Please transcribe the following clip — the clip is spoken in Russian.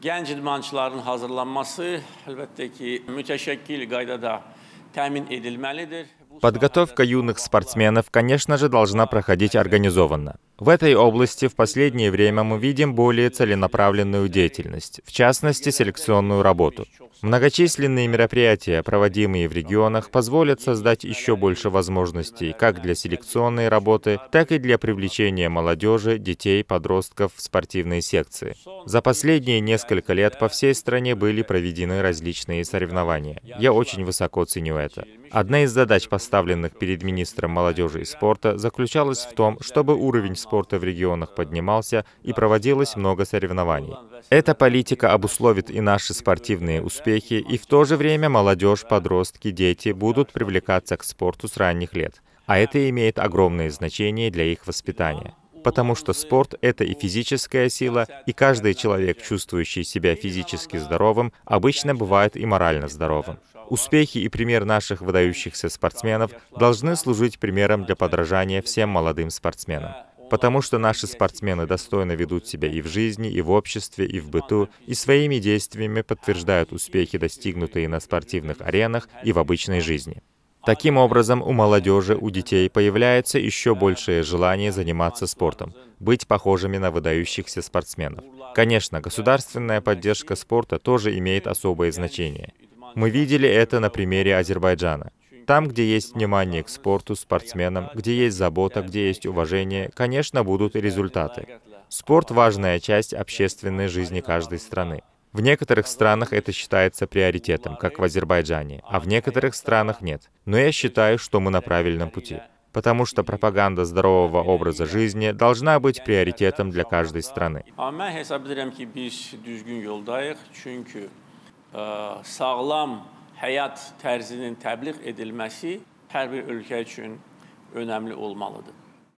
Gənc idmançıların hazırlanması əlbəttə ki, mütəşəkkil qaydada təmin edilməlidir. Подготовка юных спортсменов, конечно же, должна проходить организованно. В этой области в последнее время мы видим более целенаправленную деятельность, в частности, селекционную работу. Многочисленные мероприятия, проводимые в регионах, позволят создать еще больше возможностей как для селекционной работы, так и для привлечения молодежи, детей, подростков в спортивные секции. За последние несколько лет по всей стране были проведены различные соревнования. Я очень высоко ценю это. Одна из задач, поставленных перед министром молодежи и спорта, заключалась в том, чтобы уровень спорта в регионах поднимался и проводилось много соревнований. Эта политика обусловит и наши спортивные успехи, и в то же время молодежь, подростки, дети будут привлекаться к спорту с ранних лет. А это имеет огромное значение для их воспитания потому что спорт — это и физическая сила, и каждый человек, чувствующий себя физически здоровым, обычно бывает и морально здоровым. Успехи и пример наших выдающихся спортсменов должны служить примером для подражания всем молодым спортсменам. Потому что наши спортсмены достойно ведут себя и в жизни, и в обществе, и в быту, и своими действиями подтверждают успехи, достигнутые на спортивных аренах и в обычной жизни. Таким образом, у молодежи, у детей появляется еще большее желание заниматься спортом, быть похожими на выдающихся спортсменов. Конечно, государственная поддержка спорта тоже имеет особое значение. Мы видели это на примере Азербайджана. Там, где есть внимание к спорту, спортсменам, где есть забота, где есть уважение, конечно, будут результаты. Спорт — важная часть общественной жизни каждой страны. В некоторых странах это считается приоритетом, как в Азербайджане, а в некоторых странах нет. Но я считаю, что мы на правильном пути, потому что пропаганда здорового образа жизни должна быть приоритетом для каждой страны. həyat tərzinin təbliğ edilməsi hər bir ölkə üçün